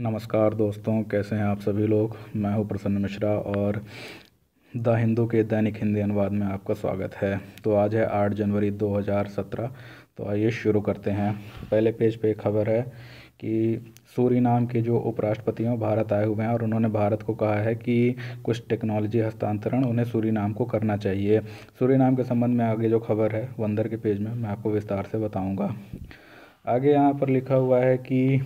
नमस्कार दोस्तों कैसे हैं आप सभी लोग मैं हूं प्रसन्न मिश्रा और द हिंदू के दैनिक हिंदी अनुवाद में आपका स्वागत है तो आज है 8 जनवरी 2017 तो आइए शुरू करते हैं पहले पेज पे खबर है कि नाम के जो उपराष्ट्रपति हैं भारत आए हुए हैं और उन्होंने भारत को कहा है कि कुछ टेक्नोलॉजी हस्तांतरण उन्हें नाम को करना चाहिए नाम के संबंध में आगे जो खबर है वंदर के पेज में मैं आपको विस्तार से बताऊँगा आगे यहाँ पर लिखा हुआ है कि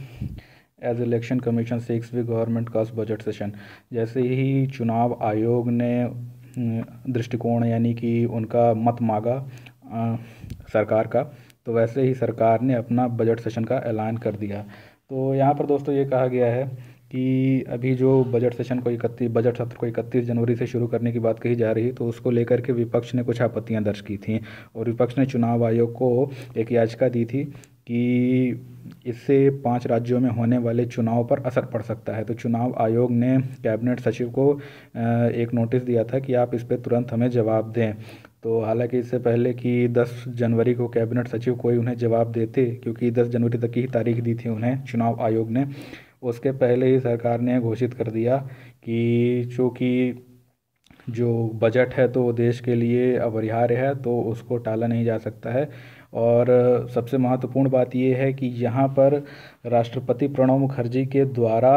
as election commission seeks we government का बजट सेशन जैसे ही चुनाव आयोग ने दृष्टिकोण यानी कि उनका मत मांगा सरकार का तो वैसे ही सरकार ने अपना बजट सेशन का ऐलान कर दिया तो यहाँ पर दोस्तों ये कहा गया है कि अभी जो बजट सेशन को इकतीस बजट सत्र को इकतीस जनवरी से शुरू करने की बात कही जा रही तो उसको लेकर के विपक्ष ने कुछ आपत्तियां दर्ज की थी और विपक्ष ने चुनाव आयोग को एक याचिका दी थी कि इससे पांच राज्यों में होने वाले चुनाव पर असर पड़ सकता है तो चुनाव आयोग ने कैबिनेट सचिव को एक नोटिस दिया था कि आप इस पर तुरंत हमें जवाब दें तो हालांकि इससे पहले कि 10 जनवरी को कैबिनेट सचिव कोई उन्हें जवाब देते क्योंकि 10 जनवरी तक की ही तारीख दी थी उन्हें चुनाव आयोग ने उसके पहले ही सरकार ने घोषित कर दिया कि चूँकि जो बजट है तो देश के लिए अपरिहार्य है तो उसको टाला नहीं जा सकता है और सबसे महत्वपूर्ण बात यह है कि यहाँ पर राष्ट्रपति प्रणब मुखर्जी के द्वारा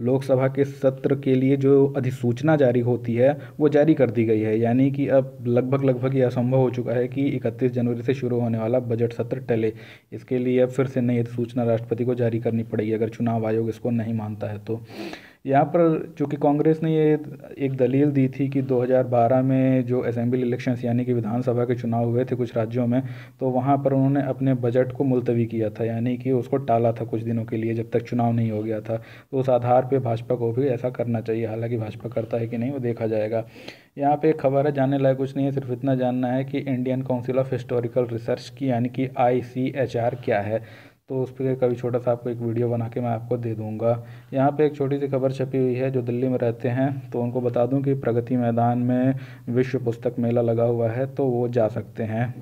लोकसभा के सत्र के लिए जो अधिसूचना जारी होती है वो जारी कर दी गई है यानी कि अब लगभग लगभग यह असंभव हो चुका है कि 31 जनवरी से शुरू होने वाला बजट सत्र टले इसके लिए अब फिर से नई अधिसूचना राष्ट्रपति को जारी करनी पड़ेगी अगर चुनाव आयोग इसको नहीं मानता है तो यहाँ पर चूँकि कांग्रेस ने ये एक दलील दी थी कि 2012 में जो असेंबली इलेक्शंस यानी कि विधानसभा के चुनाव हुए थे कुछ राज्यों में तो वहाँ पर उन्होंने अपने बजट को मुलतवी किया था यानी कि उसको टाला था कुछ दिनों के लिए जब तक चुनाव नहीं हो गया था तो उस आधार पर भाजपा को भी ऐसा करना चाहिए हालाँकि भाजपा करता है कि नहीं वो देखा जाएगा यहाँ पे एक खबर है जानने लायक कुछ नहीं है सिर्फ इतना जानना है कि Indian council of historical research की यानी कि आई क्या है तो उस पर कभी छोटा सा आपको एक वीडियो बना के मैं आपको दे दूंगा यहाँ पे एक छोटी सी खबर छपी हुई है जो दिल्ली में रहते हैं तो उनको बता दूँ कि प्रगति मैदान में विश्व पुस्तक मेला लगा हुआ है तो वो जा सकते हैं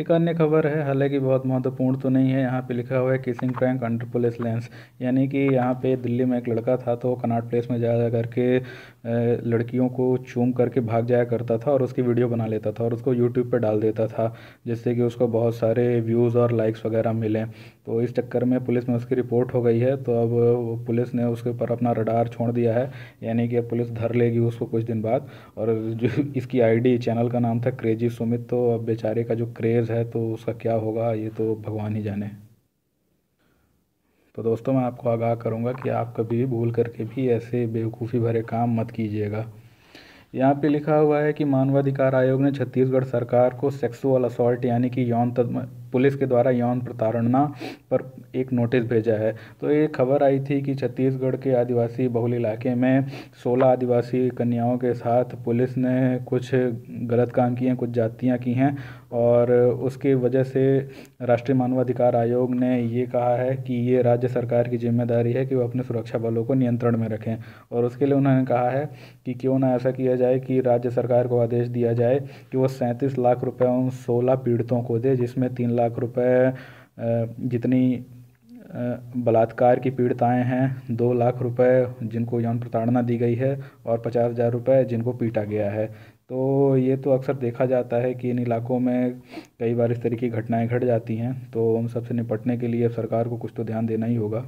एक अन्य खबर है हालांकि बहुत महत्वपूर्ण तो नहीं है यहाँ पे लिखा हुआ है kissing prank under police lens यानी कि यहाँ पे दिल्ली में एक लड़का था तो कनाट प्लेस में जा जा करके लड़कियों को चूम करके भाग जाया करता था और उसकी वीडियो बना लेता था और उसको यूट्यूब पर डाल देता था जिससे कि उसको बहुत सारे व्यूज़ और लाइक्स वगैरह मिलें तो इस चक्कर में पुलिस में उसकी रिपोर्ट हो गई है तो अब पुलिस ने उसके ऊपर अपना रडार छोड़ दिया है यानी कि अब पुलिस धर लेगी उसको कुछ दिन बाद और जो इसकी आईडी चैनल का नाम था क्रेजी सुमित तो अब बेचारे का जो क्रेज़ है तो उसका क्या होगा ये तो भगवान ही जाने तो दोस्तों मैं आपको आगाह करूँगा कि आप कभी भी भूल करके भी ऐसे बेवकूफ़ी भरे काम मत कीजिएगा यहाँ पे लिखा हुआ है कि मानवाधिकार आयोग ने छत्तीसगढ़ सरकार को सेक्सुअल असॉल्ट यानी कि यौन पुलिस के द्वारा यौन प्रताड़ना पर एक नोटिस भेजा है तो ये खबर आई थी कि छत्तीसगढ़ के आदिवासी बहुल इलाके में 16 आदिवासी कन्याओं के साथ पुलिस ने कुछ गलत काम किए हैं कुछ जातियाँ की हैं और उसके वजह से राष्ट्रीय मानवाधिकार आयोग ने ये कहा है कि ये राज्य सरकार की जिम्मेदारी है कि वो अपने सुरक्षा बलों को नियंत्रण में रखें और उसके लिए उन्होंने कहा है कि क्यों ना ऐसा किया जाए कि राज्य सरकार को आदेश दिया जाए कि वह सैंतीस लाख रुपए उन सोलह पीड़ितों को दे जिसमें तीन लाख रुपए जितनी बलात्कार की पीड़िताएं हैं दो लाख रुपए जिनको यौन प्रताड़ना दी गई है और पचास हज़ार रुपये जिनको पीटा गया है तो ये तो अक्सर देखा जाता है कि इन इलाकों में कई बार इस तरह की घटनाएं घट जाती हैं तो उन सबसे निपटने के लिए सरकार को कुछ तो ध्यान देना ही होगा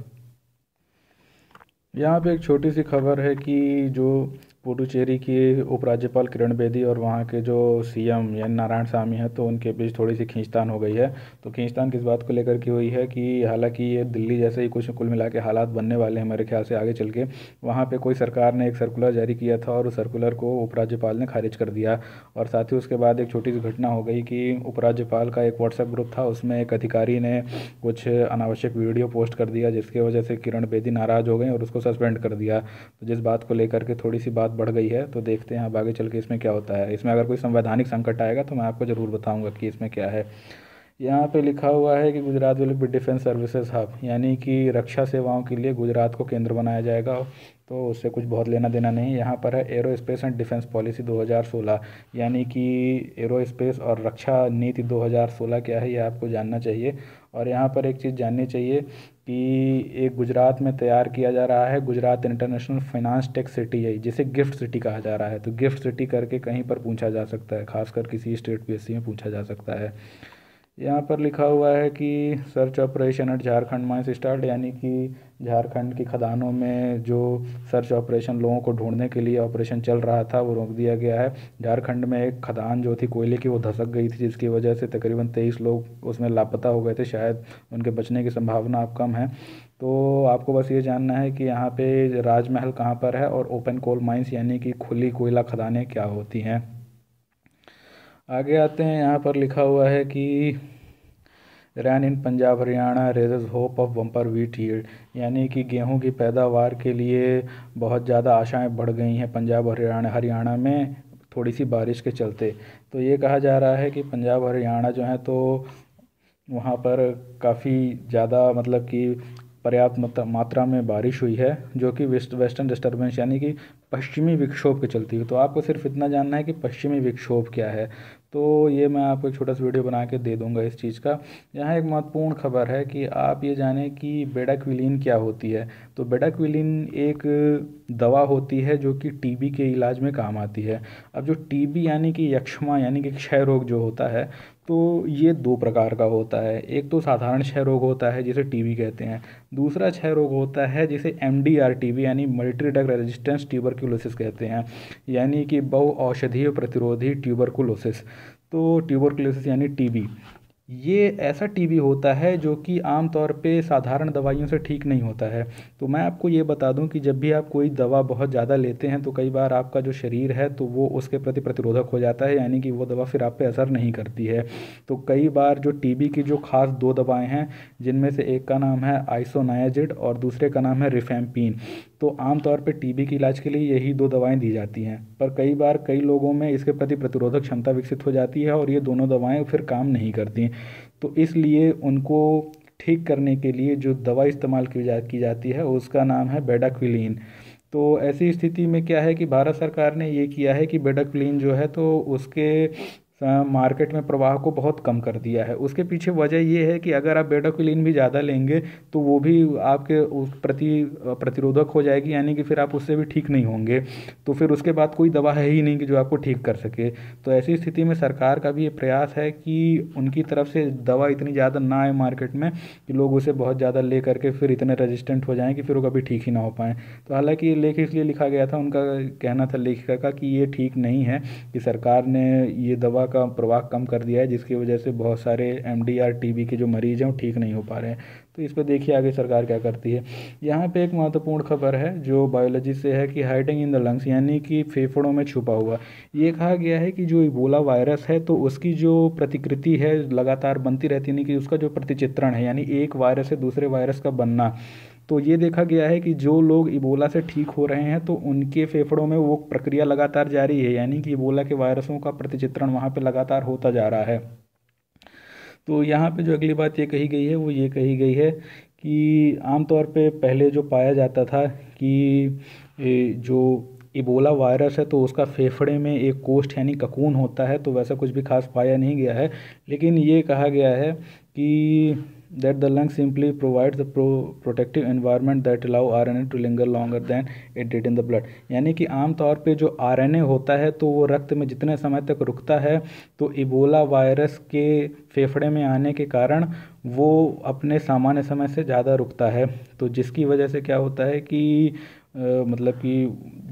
यहाँ पे एक छोटी सी खबर है कि जो पुडुचेरी की उपराज्यपाल किरण बेदी और वहाँ के जो सीएम एन नारायण सामी हैं तो उनके बीच थोड़ी सी खींचतान हो गई है तो खींचतान किस बात को लेकर की हुई है कि हालांकि ये दिल्ली जैसे ही कुछ कुल मिला के हालात बनने वाले हैं मेरे ख्याल से आगे चल के वहाँ पर कोई सरकार ने एक सर्कुलर जारी किया था और उस सर्कुलर को उपराज्यपाल ने खारिज कर दिया और साथ ही उसके बाद एक छोटी सी घटना हो गई कि उपराज्यपाल का एक व्हाट्सएप ग्रुप था उसमें एक अधिकारी ने कुछ अनावश्यक वीडियो पोस्ट कर दिया जिसकी वजह से किरण बेदी नाराज़ हो गई और उसको सस्पेंड कर दिया तो जिस बात को लेकर के थोड़ी सी बात बढ़ गई है तो देखते हैं अब आगे चल के इसमें क्या होता है इसमें अगर कोई संवैधानिक संकट आएगा तो मैं आपको ज़रूर बताऊँगा कि इसमें क्या है यहाँ पे लिखा हुआ है कि Gujarat will be defence services hub यानी कि रक्षा सेवाओं के लिए गुजरात को केंद्र बनाया जाएगा तो उससे कुछ बहुत लेना देना नहीं यहाँ पर है aerospace and defence policy 2016 यानी कि एरो स्पेस और रक्षा नीति 2016 क्या है ये आपको जानना चाहिए और यहाँ पर एक चीज़ जाननी चाहिए कि एक गुजरात में तैयार किया जा रहा है Gujarat international finance tech city है जिसे गिफ्ट सिटी कहा जा रहा है तो गिफ्ट सिटी करके कहीं पर पूछा जा सकता है खासकर किसी स्टेट पी में पूछा जा सकता है यहाँ पर लिखा हुआ है कि search operation at Jharkhand mines start यानी कि झारखंड की खदानों में जो सर्च ऑपरेशन लोगों को ढूंढने के लिए ऑपरेशन चल रहा था वो रोक दिया गया है झारखंड में एक खदान जो थी कोयले की वो धसक गई थी जिसकी वजह से तकरीबन तेईस लोग उसमें लापता हो गए थे शायद उनके बचने की संभावना अब कम है तो आपको बस ये जानना है कि यहाँ पे राजमहल कहाँ पर है और ओपन कोल माइंस यानी कि खुली कोयला खदानें क्या होती हैं आगे आते हैं यहाँ पर लिखा हुआ है कि rain in Punjab Haryana raises hope of bumper wheat yield यानी कि गेहूं की पैदावार के लिए बहुत ज़्यादा आशाएं बढ़ गई हैं पंजाब हरियाणा हरियाणा में थोड़ी सी बारिश के चलते तो ये कहा जा रहा है कि पंजाब हरियाणा जो है तो वहाँ पर काफ़ी ज़्यादा मतलब कि पर्याप्त मात्रा में बारिश हुई है जो कि वेस्ट वेस्टर्न डिस्टर्बेंस यानी कि पश्चिमी विक्षोभ के चलती हुई तो आपको सिर्फ इतना जानना है कि पश्चिमी विक्षोभ क्या है तो ये मैं आपको एक छोटा सा वीडियो बना के दे दूंगा इस चीज़ का यहाँ एक महत्वपूर्ण खबर है कि आप ये जानें कि विलीन क्या होती है तो विलीन एक दवा होती है जो कि टीबी के इलाज में काम आती है अब जो टीबी यानी कि यक्षमा यानी कि क्षय रोग जो होता है तो ये दो प्रकार का होता है एक तो साधारण क्षय रोग होता है जिसे टीबी कहते हैं दूसरा क्षय रोग होता है जिसे M D R T B यानी मल्टी ड्रग रेजिस्टेंस ट्यूबरकुलोसिस कहते हैं यानी कि बहु औषधीय प्रतिरोधी ट्यूबरकुलोसिस तो ट्यूबरकुलोसिस यानी टीबी ये ऐसा टीबी होता है जो कि आमतौर पे साधारण दवाइयों से ठीक नहीं होता है तो मैं आपको ये बता दूं कि जब भी आप कोई दवा बहुत ज़्यादा लेते हैं तो कई बार आपका जो शरीर है तो वो उसके प्रति प्रतिरोधक हो जाता है यानी कि वो दवा फिर आप पे असर नहीं करती है तो कई बार जो टीबी की जो ख़ास दो दवाएँ हैं जिनमें से एक का नाम है आइसोनायाजिड और दूसरे का नाम है रिफेम्पिन तो आमतौर पर टीबी के इलाज के लिए यही दो दवाएं दी जाती हैं पर कई बार कई लोगों में इसके प्रति प्रतिरोधक क्षमता विकसित हो जाती है और ये दोनों दवाएं फिर काम नहीं करती तो इसलिए उनको ठीक करने के लिए जो दवा इस्तेमाल की जा की जाती है उसका नाम है बेडाक्विलीन तो ऐसी स्थिति में क्या है कि भारत सरकार ने ये किया है कि बेडाक्विलीन जो है तो उसके मार्केट में प्रवाह को बहुत कम कर दिया है उसके पीछे वजह ये है कि अगर आप बेडाक्विलिन भी ज़्यादा लेंगे तो वो भी आपके उस प्रति प्रतिरोधक हो जाएगी यानी कि फिर आप उससे भी ठीक नहीं होंगे तो फिर उसके बाद कोई दवा है ही नहीं कि जो आपको ठीक कर सके तो ऐसी स्थिति में सरकार का भी ये प्रयास है कि उनकी तरफ से दवा इतनी ज़्यादा ना आए मार्केट में कि लोग उसे बहुत ज़्यादा ले करके फिर इतने रजिस्टेंट हो जाएँ कि फिर वो कभी ठीक ही ना हो पाएँ तो हालाँकि ये लेख इसलिए लिखा गया था उनका कहना था लेखिका का कि ये ठीक नहीं है कि सरकार ने ये दवा दवा का प्रवाह कम कर दिया है जिसकी वजह से बहुत सारे M D R T B के जो मरीज़ हैं वो ठीक नहीं हो पा रहे हैं तो इस पर देखिए आगे सरकार क्या करती है यहाँ पे एक महत्वपूर्ण खबर है जो बायोलॉजी से है कि हाइडिंग इन द लंग्स यानी कि फेफड़ों में छुपा हुआ ये कहा गया है कि जो इबोला वायरस है तो उसकी जो प्रतिकृति है लगातार बनती रहती यानी कि उसका जो प्रतिचित्रण है यानी एक वायरस से दूसरे वायरस का बनना तो ये देखा गया है कि जो लोग इबोला से ठीक हो रहे हैं तो उनके फेफड़ों में वो प्रक्रिया लगातार जारी है यानी कि इबोला के वायरसों का प्रतिचित्रण वहाँ पर लगातार होता जा रहा है तो यहाँ पर जो अगली बात ये कही गई है वो ये कही गई है कि आमतौर पर पहले जो पाया जाता था कि जो इबोला वायरस है तो उसका फेफड़े में एक कोष्ठ यानी ककून होता है तो वैसा कुछ भी खास पाया नहीं गया है लेकिन ये कहा गया है कि that the lung simply provides the pro protective environment that allow RNA to linger longer than it did in the blood यानी कि आमतौर पर जो एन ए होता है तो वो रक्त में जितने समय तक रुकता है तो इबोला वायरस के फेफड़े में आने के कारण वो अपने सामान्य समय से ज़्यादा रुकता है तो जिसकी वजह से क्या होता है कि मतलब कि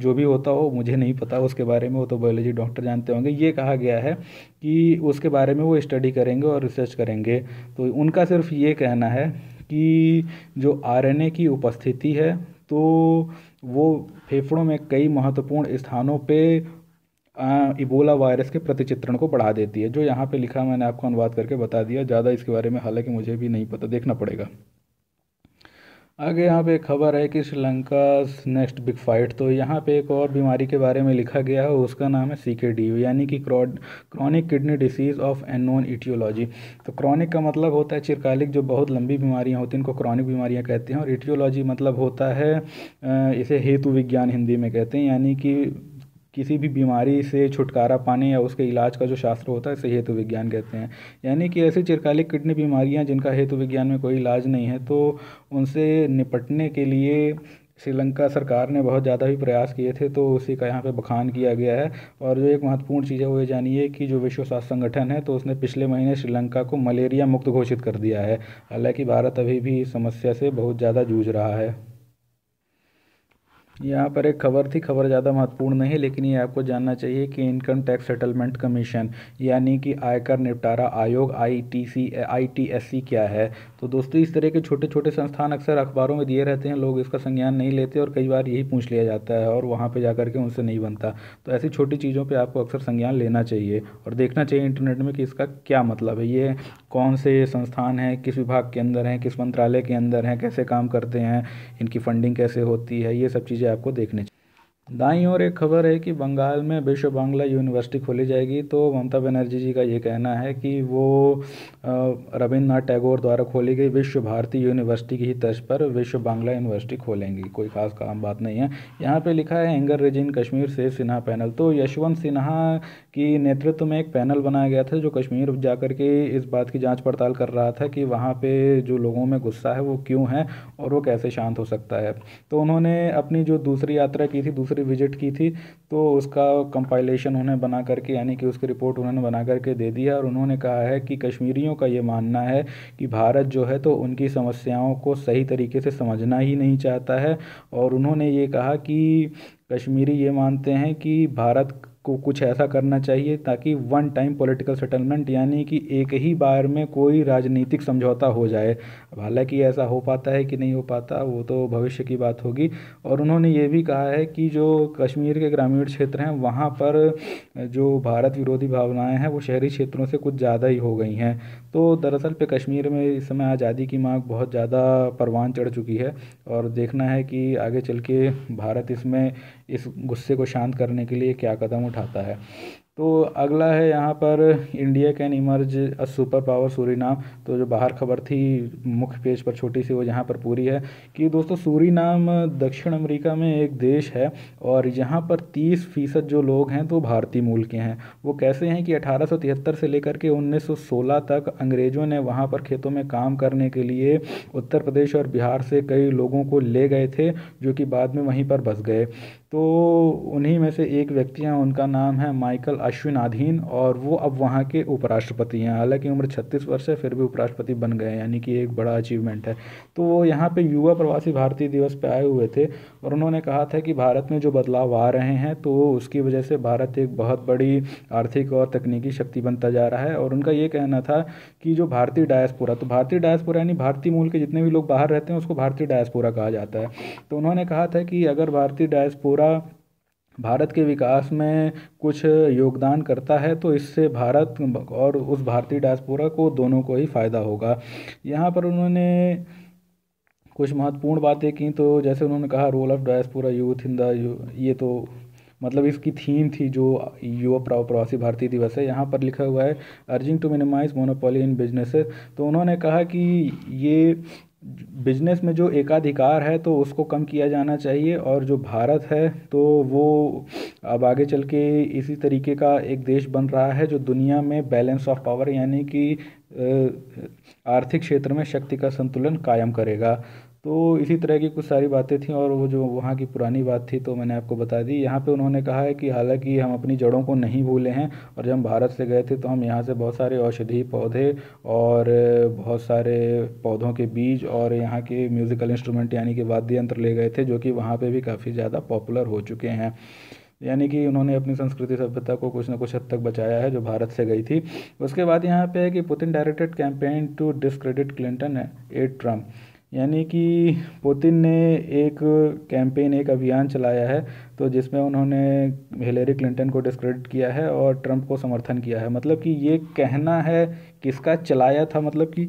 जो भी होता हो मुझे नहीं पता उसके बारे में वो तो बायोलॉजी डॉक्टर जानते होंगे ये कहा गया है कि उसके बारे में वो स्टडी करेंगे और रिसर्च करेंगे तो उनका सिर्फ ये कहना है कि जो आरएनए की उपस्थिति है तो वो फेफड़ों में कई महत्वपूर्ण स्थानों पे इबोला वायरस के प्रतिचित्रण को बढ़ा देती है जो यहाँ पे लिखा मैंने आपको अनुवाद करके बता दिया ज़्यादा इसके बारे में हालांकि मुझे भी नहीं पता देखना पड़ेगा आगे यहाँ पे खबर है कि श्रीलंका नेक्स्ट बिग फाइट तो यहाँ पे एक और बीमारी के बारे में लिखा गया है उसका नाम है सी के डी यू यानी कि chronic kidney disease of unknown etiology तो क्रॉनिक का मतलब होता है चिरकालिक जो बहुत लंबी बीमारियाँ होती हैं इनको क्रॉनिक बीमारियाँ कहते हैं और इटियोलॉजी मतलब होता है इसे हेतु विज्ञान हिंदी में कहते हैं यानी कि किसी भी बीमारी से छुटकारा पाने या उसके इलाज का जो शास्त्र होता है इसे हेतु विज्ञान कहते हैं यानी कि ऐसी चिरकालिक किडनी बीमारियां जिनका हेतु विज्ञान में कोई इलाज नहीं है तो उनसे निपटने के लिए श्रीलंका सरकार ने बहुत ज़्यादा भी प्रयास किए थे तो उसी का यहाँ पे बखान किया गया है और जो एक महत्वपूर्ण चीज़ है वो ये जानिए कि जो विश्व स्वास्थ्य संगठन है तो उसने पिछले महीने श्रीलंका को मलेरिया मुक्त घोषित कर दिया है हालांकि भारत अभी भी इस समस्या से बहुत ज़्यादा जूझ रहा है यहाँ पर एक खबर थी खबर ज़्यादा महत्वपूर्ण नहीं लेकिन ये आपको जानना चाहिए कि इनकम टैक्स सेटलमेंट कमीशन यानी कि आयकर निपटारा आयोग I T C I T S C क्या है तो दोस्तों इस तरह के छोटे छोटे संस्थान अक्सर अखबारों में दिए रहते हैं लोग इसका संज्ञान नहीं लेते और कई बार यही पूछ लिया जाता है और वहाँ पर जा के उनसे नहीं बनता तो ऐसी छोटी चीज़ों पर आपको अक्सर संज्ञान लेना चाहिए और देखना चाहिए इंटरनेट में कि इसका क्या मतलब है ये कौन से संस्थान हैं किस विभाग के अंदर हैं किस मंत्रालय के अंदर हैं कैसे काम करते हैं इनकी फंडिंग कैसे होती है ये सब चीज़ें चीज़ें आपको देखने दाई ओर एक खबर है कि बंगाल में विश्व बांग्ला यूनिवर्सिटी खोली जाएगी तो ममता बनर्जी जी का ये कहना है कि वो रविन्द्रनाथ टैगोर द्वारा खोली गई विश्व भारती यूनिवर्सिटी की ही तर्ज पर विश्व बांग्ला यूनिवर्सिटी खोलेंगी कोई खास काम बात नहीं है यहाँ पे लिखा है एंगर रिजिन कश्मीर से सिन्हा पैनल तो यशवंत सिन्हा की नेतृत्व में एक पैनल बनाया गया था जो कश्मीर जा के इस बात की जाँच पड़ताल कर रहा था कि वहाँ पर जो लोगों में गुस्सा है वो क्यों है और वो कैसे शांत हो सकता है तो उन्होंने अपनी जो दूसरी यात्रा की थी दूसरी दूसरी विजिट की थी तो उसका कंपाइलेशन उन्हें बना करके यानी कि उसकी रिपोर्ट उन्होंने बना करके दे दिया और उन्होंने कहा है कि कश्मीरियों का ये मानना है कि भारत जो है तो उनकी समस्याओं को सही तरीके से समझना ही नहीं चाहता है और उन्होंने ये कहा कि कश्मीरी ये मानते हैं कि भारत को कुछ ऐसा करना चाहिए ताकि वन टाइम पॉलिटिकल सेटलमेंट यानी कि एक ही बार में कोई राजनीतिक समझौता हो जाए अब हालांकि ऐसा हो पाता है कि नहीं हो पाता वो तो भविष्य की बात होगी और उन्होंने ये भी कहा है कि जो कश्मीर के ग्रामीण क्षेत्र हैं वहाँ पर जो भारत विरोधी भावनाएँ हैं वो शहरी क्षेत्रों से कुछ ज़्यादा ही हो गई हैं तो दरअसल पे कश्मीर में इस समय आज़ादी की मांग बहुत ज़्यादा परवान चढ़ चुकी है और देखना है कि आगे चल के भारत इसमें इस गुस्से को शांत करने के लिए क्या कदम उठाता है तो अगला है यहाँ पर India can emerge a super power Suriname तो जो बाहर खबर थी मुख्य पेज पर छोटी सी वो यहाँ पर पूरी है कि दोस्तों सूरीनाम दक्षिण अमेरिका में एक देश है और यहाँ पर तीस फीसद जो लोग हैं तो भारतीय मूल के हैं वो कैसे हैं कि 1873 से लेकर के 1916 तक अंग्रेज़ों ने वहाँ पर खेतों में काम करने के लिए उत्तर प्रदेश और बिहार से कई लोगों को ले गए थे जो कि बाद में वहीं पर बस गए तो उन्हीं में से एक व्यक्ति हैं उनका नाम है माइकल अश्विन अधीन और वो अब वहाँ के उपराष्ट्रपति हैं हालांकि उम्र 36 वर्ष है फिर भी उपराष्ट्रपति बन गए यानी कि एक बड़ा अचीवमेंट है तो वो यहाँ पे युवा प्रवासी भारतीय दिवस पे आए हुए थे और उन्होंने कहा था कि भारत में जो बदलाव आ रहे हैं तो उसकी वजह से भारत एक बहुत बड़ी आर्थिक और तकनीकी शक्ति बनता जा रहा है और उनका ये कहना था कि जो भारतीय डायस्पोरा तो भारतीय डायस्पोरा यानी भारतीय मूल के जितने भी लोग बाहर रहते हैं उसको भारतीय डायस्पोरा कहा जाता है तो उन्होंने कहा था कि अगर भारतीय डायस्पोरा पूरा भारत के विकास में कुछ योगदान करता है तो इससे भारत और उस भारतीय डायस्पोरा को दोनों को ही फ़ायदा होगा यहाँ पर उन्होंने कुछ महत्वपूर्ण बातें की तो जैसे उन्होंने कहा role of diaspora youth in the ये तो मतलब इसकी थीम थी जो युवा प्रवासी भारतीय दिवस है यहाँ पर लिखा हुआ है urging to minimize monopoly in business तो उन्होंने कहा कि ये बिजनेस में जो एकाधिकार है तो उसको कम किया जाना चाहिए और जो भारत है तो वो अब आगे चल के इसी तरीके का एक देश बन रहा है जो दुनिया में बैलेंस ऑफ पावर यानी कि आर्थिक क्षेत्र में शक्ति का संतुलन कायम करेगा तो इसी तरह की कुछ सारी बातें थी और वो जो वहाँ की पुरानी बात थी तो मैंने आपको बता दी यहाँ पे उन्होंने कहा है कि हालांकि हम अपनी जड़ों को नहीं भूले हैं और जब हम भारत से गए थे तो हम यहाँ से बहुत सारे औषधि पौधे और बहुत सारे पौधों के बीज और यहाँ के म्यूज़िकल इंस्ट्रूमेंट यानी कि वाद्य यंत्र ले गए थे जो कि वहाँ पर भी काफ़ी ज़्यादा पॉपुलर हो चुके हैं यानी कि उन्होंने अपनी संस्कृति सभ्यता को कुछ ना कुछ हद तक बचाया है जो भारत से गई थी उसके बाद यहाँ पे है कि Putin directed campaign to discredit Clinton at Trump यानी कि पुतिन ने एक कैंपेन एक अभियान चलाया है तो जिसमें उन्होंने हिलेरी क्लिंटन को डिस्क्रेडिट किया है और ट्रंप को समर्थन किया है मतलब कि ये कहना है किसका चलाया था मतलब कि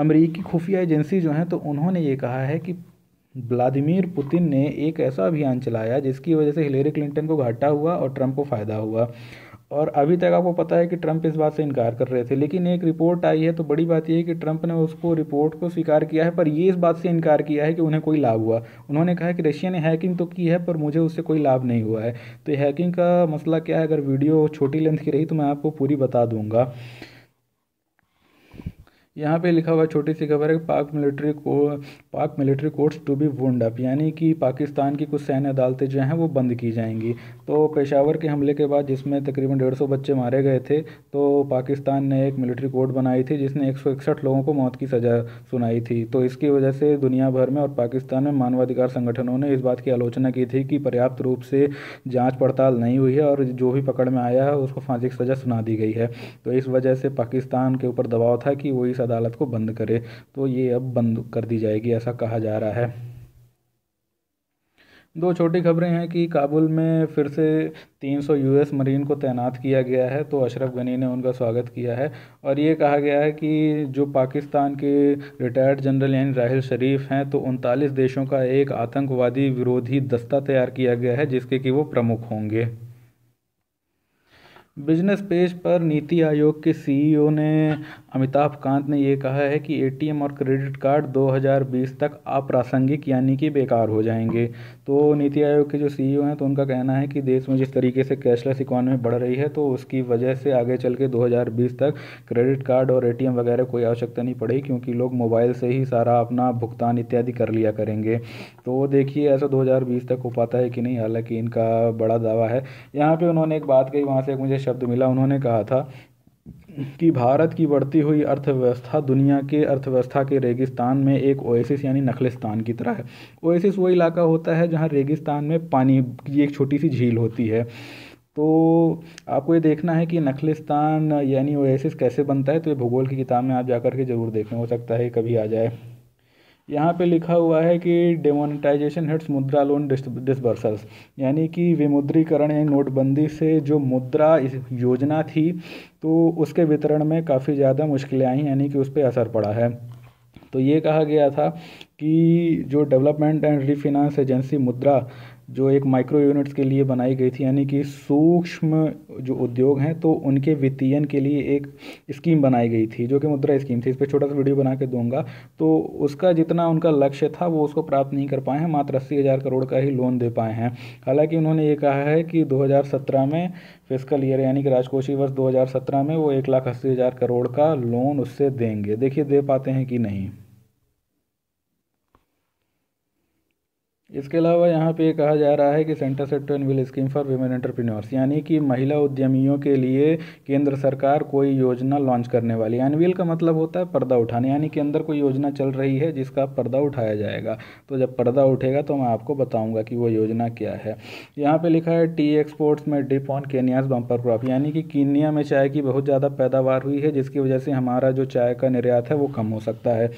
अमेरिकी खुफिया एजेंसी जो हैं तो उन्होंने ये कहा है कि व्लादिमीर पुतिन ने एक ऐसा अभियान चलाया जिसकी वजह से हिलेरी क्लिंटन को घाटा हुआ और ट्रंप को फ़ायदा हुआ और अभी तक आपको पता है कि ट्रंप इस बात से इनकार कर रहे थे लेकिन एक रिपोर्ट आई है तो बड़ी बात यह है कि ट्रंप ने उसको रिपोर्ट को स्वीकार किया है पर ये इस बात से इनकार किया है कि उन्हें कोई लाभ हुआ उन्होंने कहा कि रशिया ने हैकिंग तो की है पर मुझे उससे कोई लाभ नहीं हुआ है तो हैकिंग का मसला क्या है अगर वीडियो छोटी लेंथ की रही तो मैं आपको पूरी बता दूंगा यहाँ पे लिखा हुआ छोटी सी खबर है पाक मिलिट्री को Pak military courts to be wound up यानी कि पाकिस्तान की कुछ सैन्य अदालतें जो हैं वो बंद की जाएंगी तो पेशावर के हमले के बाद जिसमें तकरीबन डेढ़ सौ बच्चे मारे गए थे तो पाकिस्तान ने एक मिलिट्री कोर्ट बनाई थी जिसने एक सौ इकसठ लोगों को मौत की सज़ा सुनाई थी तो इसकी वजह से दुनिया भर में और पाकिस्तान में मानवाधिकार संगठनों ने इस बात की आलोचना की थी कि पर्याप्त रूप से जाँच पड़ताल नहीं हुई है और जो भी पकड़ में आया है उसको फांसी की सज़ा सुना दी गई है तो इस वजह से पाकिस्तान के ऊपर दबाव था कि वो इस अदालत को बंद करे तो ये अब बंद कर दी जाएगी ऐसा कहा जा रहा है दो छोटी खबरें हैं कि काबुल में फिर से 300 यूएस मरीन को तैनात किया गया है तो अशरफ गनी ने उनका स्वागत किया है और ये कहा गया है कि जो पाकिस्तान के रिटायर्ड जनरल यानी राहिल शरीफ हैं तो उनतालीस देशों का एक आतंकवादी विरोधी दस्ता तैयार किया गया है जिसके कि वो प्रमुख होंगे बिजनेस पेज पर नीति आयोग के सीईओ ने अमिताभ कांत ने यह कहा है कि एटीएम और क्रेडिट कार्ड 2020 तक अप्रासंगिक यानी कि बेकार हो जाएंगे तो नीति आयोग के जो सीईओ e हैं तो उनका कहना है कि देश में जिस तरीके से कैशलेस इकोनॉमी बढ़ रही है तो उसकी वजह से आगे चल के दो तक क्रेडिट कार्ड और ए वगैरह कोई आवश्यकता नहीं पड़ेगी क्योंकि लोग मोबाइल से ही सारा अपना भुगतान इत्यादि कर लिया करेंगे तो देखिए ऐसा दो तक हो पाता है कि नहीं हालांकि इनका बड़ा दावा है यहाँ पर उन्होंने एक बात कही वहाँ से एक मुझे शब्द मिला उन्होंने कहा था कि भारत की बढ़ती हुई अर्थव्यवस्था दुनिया के अर्थव्यवस्था के रेगिस्तान में एक ओएसिस यानी नखलिस्तान की तरह है ओएसिस वो इलाका होता है जहाँ रेगिस्तान में पानी की एक छोटी सी झील होती है तो आपको ये देखना है कि नखलिस्तान यानी ओएसिस कैसे बनता है तो ये भूगोल की किताब में आप कर के ज़रूर देखें हो सकता है कभी आ जाए यहाँ पे लिखा हुआ है कि डेमोनेटाइजेशन हिट्स मुद्रा लोन डिसबर्सल्स यानी कि विमुद्रीकरण या नोटबंदी से जो मुद्रा योजना थी तो उसके वितरण में काफ़ी ज़्यादा मुश्किलें आई यानी कि उस पर असर पड़ा है तो ये कहा गया था कि जो डेवलपमेंट एंड रीफिनांस एजेंसी मुद्रा जो एक माइक्रो यूनिट्स के लिए बनाई गई थी यानी कि सूक्ष्म जो उद्योग हैं तो उनके वित्तीयन के लिए एक स्कीम बनाई गई थी जो कि मुद्रा स्कीम थी इस पर छोटा सा वीडियो बना के दूंगा तो उसका जितना उनका लक्ष्य था वो उसको प्राप्त नहीं कर पाए हैं मात्र अस्सी हज़ार करोड़ का ही लोन दे पाए हैं हालांकि उन्होंने ये कहा है कि दो में फिजिकल ईयर यानी कि राजकोषीय वर्ष दो में वो एक लाख अस्सी हज़ार करोड़ का लोन उससे देंगे देखिए दे पाते हैं कि नहीं इसके अलावा यहाँ पे कहा जा रहा है कि centre set to unveil scheme for women entrepreneurs यानी कि महिला उद्यमियों के लिए केंद्र सरकार कोई योजना लॉन्च करने वाली एनविल का मतलब होता है पर्दा उठाना यानी कि अंदर कोई योजना चल रही है जिसका पर्दा उठाया जाएगा तो जब पर्दा उठेगा तो मैं आपको बताऊँगा कि वो योजना क्या है यहाँ पर लिखा है टी एक्सपोर्ट्स में dip on Kenya's bumper crop यानी कि कीनिया में चाय की बहुत ज़्यादा पैदावार हुई है जिसकी वजह से हमारा जो चाय का निर्यात है वो कम हो सकता है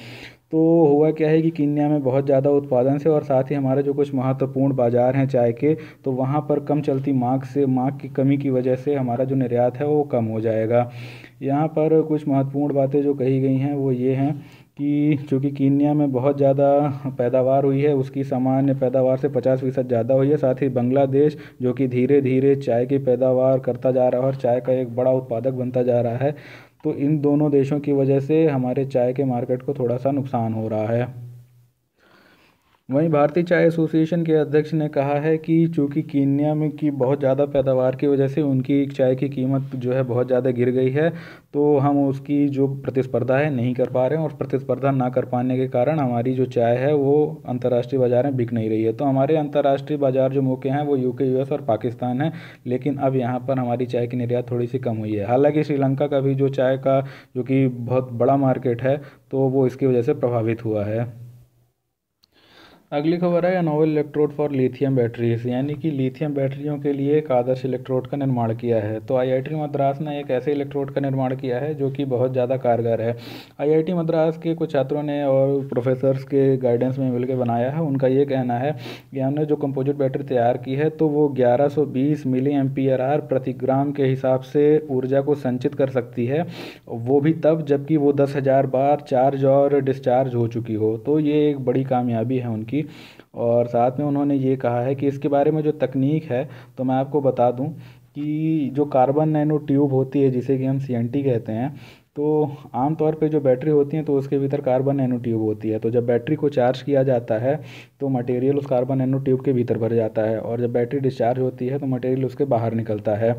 तो हुआ क्या है कि कीन्या में बहुत ज़्यादा उत्पादन से और साथ ही हमारे जो कुछ महत्वपूर्ण बाज़ार हैं चाय के तो वहाँ पर कम चलती मांग से मांग की कमी की वजह से हमारा जो निर्यात है वो कम हो जाएगा यहाँ पर कुछ महत्वपूर्ण बातें जो कही गई हैं वो ये हैं कि चूँकि कीन्या में बहुत ज़्यादा पैदावार हुई है उसकी सामान्य पैदावार से पचास फीसद ज़्यादा हुई है साथ ही बांग्लादेश जो कि धीरे धीरे चाय की पैदावार करता जा रहा है और चाय का एक बड़ा उत्पादक बनता जा रहा है तो इन दोनों देशों की वजह से हमारे चाय के मार्केट को थोड़ा सा नुकसान हो रहा है वहीं भारतीय चाय एसोसिएशन के अध्यक्ष ने कहा है कि चूँकि कीनिया में की बहुत ज़्यादा पैदावार की वजह से उनकी चाय की कीमत जो है बहुत ज़्यादा गिर गई है तो हम उसकी जो प्रतिस्पर्धा है नहीं कर पा रहे हैं और प्रतिस्पर्धा ना कर पाने के कारण हमारी जो चाय है वो अंतर्राष्ट्रीय बाज़ार में बिक नहीं रही है तो हमारे अंतर्राष्ट्रीय बाज़ार जो मौके हैं वो यूके यूएस और पाकिस्तान है लेकिन अब यहाँ पर हमारी चाय की निर्यात थोड़ी सी कम हुई है हालाँकि श्रीलंका का भी जो चाय का जो कि बहुत बड़ा मार्केट है तो वो इसकी वजह से प्रभावित हुआ है अगली खबर है novel electrode for lithium batteries यानी कि लिथियम बैटरियों के लिए एक आदर्श इलेक्ट्रोड का निर्माण किया है तो आईआईटी मद्रास ने एक ऐसे इलेक्ट्रोड का निर्माण किया है जो कि बहुत ज़्यादा कारगर है आईआईटी मद्रास के कुछ छात्रों ने और प्रोफेसर्स के गाइडेंस में मिलकर बनाया है उनका ये कहना है कि हमने जो कंपोजिट बैटरी तैयार की है तो वो ग्यारह सौ बीस मिली एम्पियर आर प्रति ग्राम के हिसाब से ऊर्जा को संचित कर सकती है वो भी तब जबकि वो दस हज़ार बार चार्ज और डिस्चार्ज हो चुकी हो तो ये एक बड़ी कामयाबी है उनकी होगी और साथ में उन्होंने ये कहा है कि इसके बारे में जो तकनीक है तो मैं आपको बता दूँ कि जो कार्बन नैनो ट्यूब होती है जिसे कि हम सी एन टी कहते हैं तो आमतौर पे जो बैटरी होती हैं तो उसके भीतर कार्बन नैनो ट्यूब होती है तो जब बैटरी को चार्ज किया जाता है तो मटेरियल उस कार्बन नैनो ट्यूब के भीतर भर जाता है और जब बैटरी डिस्चार्ज होती है तो मटेरियल उसके बाहर निकलता है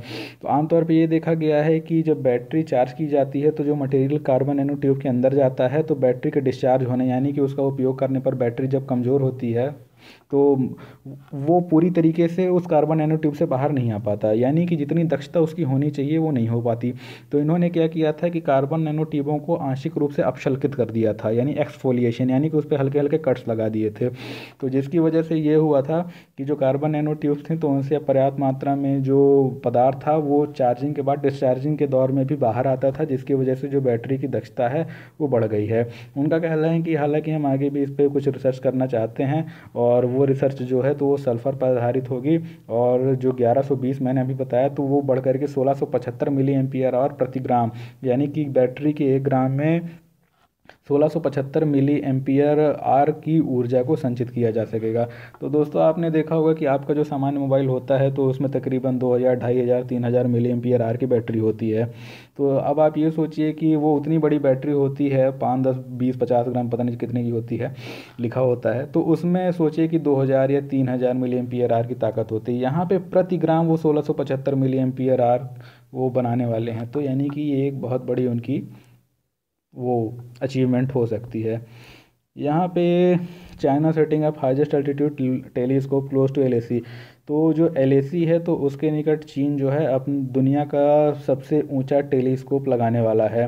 तो आमतौर पे ये देखा गया है कि जब बैटरी चार्ज की जाती है तो जो मटेरियल कार्बन नैनो ट्यूब के अंदर जाता है तो बैटरी के डिस्चार्ज होने यानी कि उसका उपयोग करने पर बैटरी जब कमज़ोर होती है तो वो पूरी तरीके से उस कार्बन नैनो ट्यूब से बाहर नहीं आ पाता यानी कि जितनी दक्षता उसकी होनी चाहिए वो नहीं हो पाती तो इन्होंने क्या किया था कि कार्बन नैनो ट्यूबों को आंशिक रूप से अपशल्कित कर दिया था यानी एक्सफोलिएशन यानी कि उस पर हल्के हल्के कट्स लगा दिए थे तो जिसकी वजह से ये हुआ था कि जो कार्बन नैनो ट्यूब थे तो उनसे पर्याप्त मात्रा में जो पदार्थ था वो चार्जिंग के बाद डिस्चार्जिंग के दौर में भी बाहर आता था जिसकी वजह से जो बैटरी की दक्षता है वो बढ़ गई है उनका कहना है कि हालांकि हम आगे भी इस पर कुछ रिसर्च करना चाहते हैं और वो वो रिसर्च जो है तो वो सल्फ़र पर आधारित होगी और जो 1120 मैंने अभी बताया तो वो बढ़कर के 1675 मिली आर और प्रति ग्राम यानी कि बैटरी के एक ग्राम में 1675 मिली एम्पियर आर की ऊर्जा को संचित किया जा सकेगा तो दोस्तों आपने देखा होगा कि आपका जो सामान्य मोबाइल होता है तो उसमें तकरीबन 2000 2500 3000 मिली एम्पियर आर की बैटरी होती है तो अब आप ये सोचिए कि वो उतनी बड़ी बैटरी होती है पाँच दस बीस पचास ग्राम पता नहीं कितने की होती है लिखा होता है तो उसमें सोचिए कि दो या तीन मिली एम्पियर आर की ताकत होती है यहाँ पर प्रति ग्राम वो सोलह मिली एम्पियर आर वो बनाने वाले हैं तो यानी कि ये एक बहुत बड़ी उनकी वो अचीवमेंट हो सकती है यहाँ पे China setting up highest altitude telescope close to L तो जो एल है तो उसके निकट चीन जो है अपनी दुनिया का सबसे ऊंचा टेलीस्कोप लगाने वाला है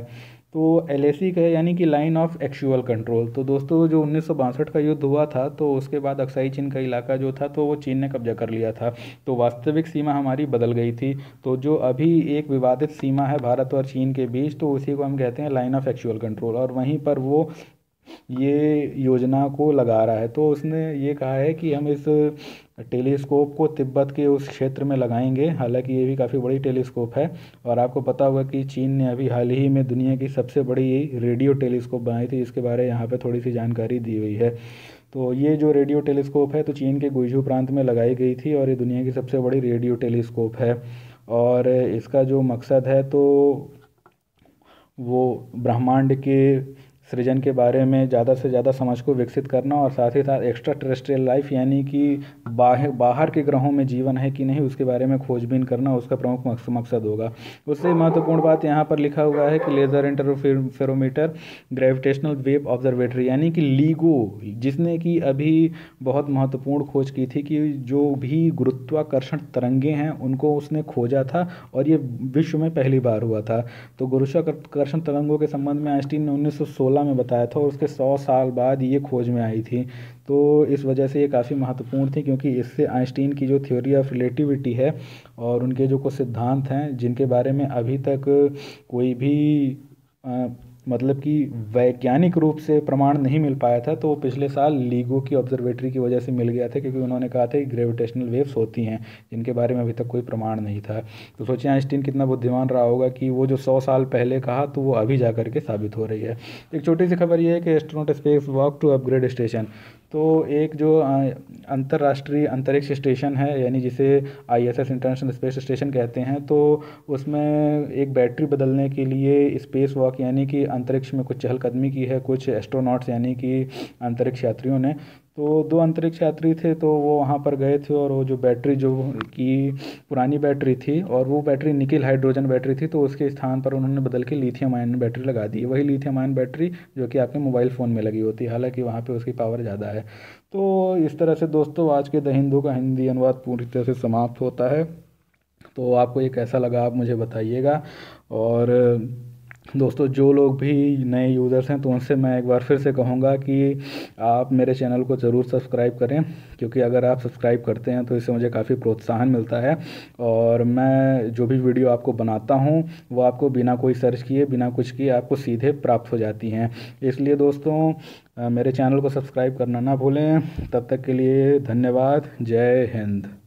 तो एल का यानी कि लाइन ऑफ एक्चुअल कंट्रोल तो दोस्तों जो उन्नीस का युद्ध हुआ था तो उसके बाद अक्साई चीन का इलाका जो था तो वो चीन ने कब्जा कर लिया था तो वास्तविक सीमा हमारी बदल गई थी तो जो अभी एक विवादित सीमा है भारत और चीन के बीच तो उसी को हम कहते हैं लाइन ऑफ एक्चुअल कंट्रोल और वहीं पर वो ये योजना को लगा रहा है तो उसने ये कहा है कि हम इस टेलीस्कोप को तिब्बत के उस क्षेत्र में लगाएंगे हालांकि ये भी काफ़ी बड़ी टेलीस्कोप है और आपको पता होगा कि चीन ने अभी हाल ही में दुनिया की सबसे बड़ी रेडियो टेलीस्कोप बनाई थी इसके बारे में यहाँ पर थोड़ी सी जानकारी दी हुई है तो ये जो रेडियो टेलीस्कोप है तो चीन के गुइजू प्रांत में लगाई गई थी और ये दुनिया की सबसे बड़ी रेडियो टेलीस्कोप है और इसका जो मकसद है तो वो ब्रह्मांड के सृजन के बारे में ज़्यादा से ज़्यादा समझ को विकसित करना और साथ ही साथ एक्स्ट्रा टेरेस्ट्रियल लाइफ यानी कि बाहर बाहर के ग्रहों में जीवन है कि नहीं उसके बारे में खोजबीन करना उसका प्रमुख मकसद होगा उससे महत्वपूर्ण बात यहाँ पर लिखा हुआ है कि laser interferometer gravitational wave observatory यानी कि लीगो जिसने कि अभी बहुत महत्वपूर्ण खोज की थी कि जो भी गुरुत्वाकर्षण तरंगे हैं उनको उसने खोजा था और ये विश्व में पहली बार हुआ था तो गुरुत्वाकर्षण तरंगों के संबंध में आइंस्टीन ने उन्नीस रसोल्ला में बताया था और उसके सौ साल बाद ये खोज में आई थी तो इस वजह से ये काफ़ी महत्वपूर्ण थी क्योंकि इससे आइंस्टीन की जो थ्योरी ऑफ रिलेटिविटी है और उनके जो कुछ सिद्धांत हैं जिनके बारे में अभी तक कोई भी मतलब कि वैज्ञानिक रूप से प्रमाण नहीं मिल पाया था तो वो पिछले साल लीगो की ऑब्जर्वेटरी की वजह से मिल गया था क्योंकि उन्होंने कहा था कि ग्रेविटेशनल वेव्स होती हैं जिनके बारे में अभी तक कोई प्रमाण नहीं था तो सोचिए आइंस्टीन कितना बुद्धिमान रहा होगा कि वो जो सौ साल पहले कहा तो वो अभी जा करके साबित हो रही है एक छोटी सी खबर यह है कि astronaut space walk to upgrade station तो एक जो अंतर्राष्ट्रीय अंतरिक्ष स्टेशन है यानी जिसे आईएसएस इंटरनेशनल स्पेस स्टेशन कहते हैं तो उसमें एक बैटरी बदलने के लिए स्पेस वॉक यानी कि अंतरिक्ष में कुछ चहलकदमी की है कुछ एस्ट्रोनॉट्स यानी कि अंतरिक्ष यात्रियों ने तो दो अंतरिक्ष यात्री थे तो वो वहाँ पर गए थे और वो जो बैटरी जो कि पुरानी बैटरी थी और वो बैटरी निकल हाइड्रोजन बैटरी थी तो उसके स्थान पर उन्होंने बदल के लिथियम आयन बैटरी लगा दी वही लिथियम आयन बैटरी जो कि आपके मोबाइल फ़ोन में लगी होती है हालांकि वहाँ पर उसकी पावर ज़्यादा है तो इस तरह से दोस्तों आज के द हिंदू का हिंदी अनुवाद पूरी तरह से समाप्त होता है तो आपको ये कैसा लगा आप मुझे बताइएगा और दोस्तों जो लोग भी नए यूज़र्स हैं तो उनसे मैं एक बार फिर से कहूँगा कि आप मेरे चैनल को ज़रूर सब्सक्राइब करें क्योंकि अगर आप सब्सक्राइब करते हैं तो इससे मुझे काफ़ी प्रोत्साहन मिलता है और मैं जो भी वीडियो आपको बनाता हूँ वो आपको बिना कोई सर्च किए बिना कुछ किए आपको सीधे प्राप्त हो जाती हैं इसलिए दोस्तों मेरे चैनल को सब्सक्राइब करना ना भूलें तब तक के लिए धन्यवाद जय हिंद